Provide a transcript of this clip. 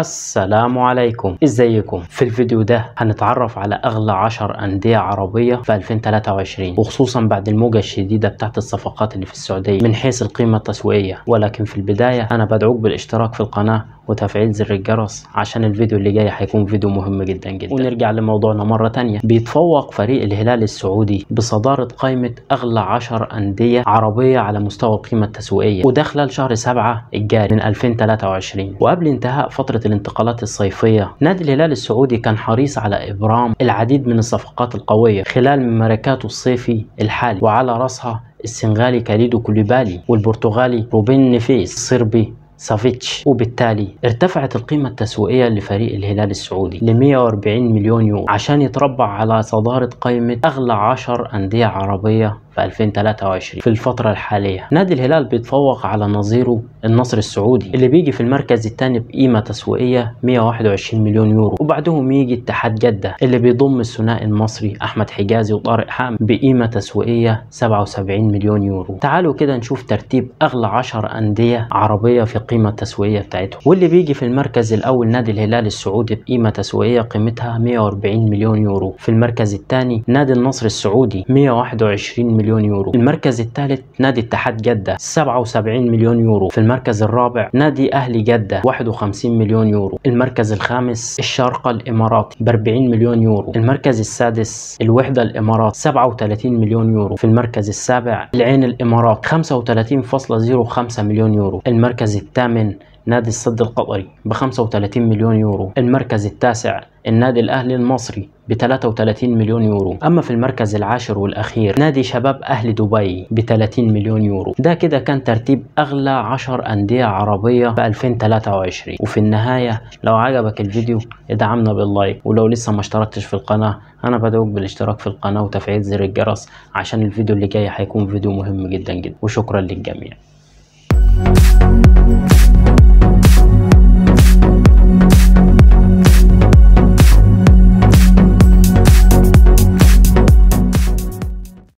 السلام عليكم ازيكم في الفيديو ده هنتعرف على اغلى 10 انديه عربيه في 2023 وخصوصا بعد الموجه الشديده بتاعت الصفقات اللي في السعوديه من حيث القيمه التسويقيه ولكن في البدايه انا بدعوك بالاشتراك في القناه وتفعيل زر الجرس عشان الفيديو اللي جاي هيكون فيديو مهم جدا جدا ونرجع لموضوعنا مرة ثانيه بيتفوق فريق الهلال السعودي بصدارة قائمة أغلى 10 أندية عربية على مستوى القيمة التسويقية وده خلال شهر 7 الجاري من 2023 وقبل انتهاء فترة الانتقالات الصيفية نادي الهلال السعودي كان حريص على إبرام العديد من الصفقات القوية خلال مماركاته الصيفي الحالي وعلى رأسها السنغالي كاليدو كوليبالي والبرتغالي روبين نيفيس الصربي سافيتش وبالتالي ارتفعت القيمة التسويقية لفريق الهلال السعودي ل 140 مليون يورو عشان يتربع على صدارة قائمة أغلى 10 أندية عربية في 2023 في الفترة الحالية نادي الهلال بيتفوق على نظيره النصر السعودي اللي بيجي في المركز الثاني بقيمة تسويقية 121 مليون يورو وبعدهم يجي اتحاد جدة اللي بيضم الثنائي المصري أحمد حجازي وطارق حامد بقيمة تسويقية 77 مليون يورو تعالوا كده نشوف ترتيب أغلى 10 أندية عربية في القيمة التسويقية بتاعتهم واللي بيجي في المركز الأول نادي الهلال السعودي بقيمة تسويقية قيمتها 140 مليون يورو في المركز الثاني نادي النصر السعودي 121 مليون مليون يورو المركز الثالث نادي اتحاد جدة 77 مليون يورو في المركز الرابع نادي أهلي جدة 51 مليون يورو المركز الخامس الشارقة الإماراتي ب 40 مليون يورو المركز السادس الوحدة الإمارات 37 مليون يورو في المركز السابع العين الإمارات 35.05 مليون يورو المركز الثامن نادي الصد القطري ب 35 مليون يورو المركز التاسع النادي الأهلي المصري ب 33 مليون يورو أما في المركز العاشر والأخير نادي شباب أهل دبي ب 30 مليون يورو ده كده كان ترتيب أغلى 10 أندية عربية ب 2023 وفي النهاية لو عجبك الفيديو ادعمنا باللايك ولو لسه ما اشتركتش في القناة أنا بدعوك بالاشتراك في القناة وتفعيل زر الجرس عشان الفيديو اللي جاي هيكون فيديو مهم جدا جدا وشكرا للجميع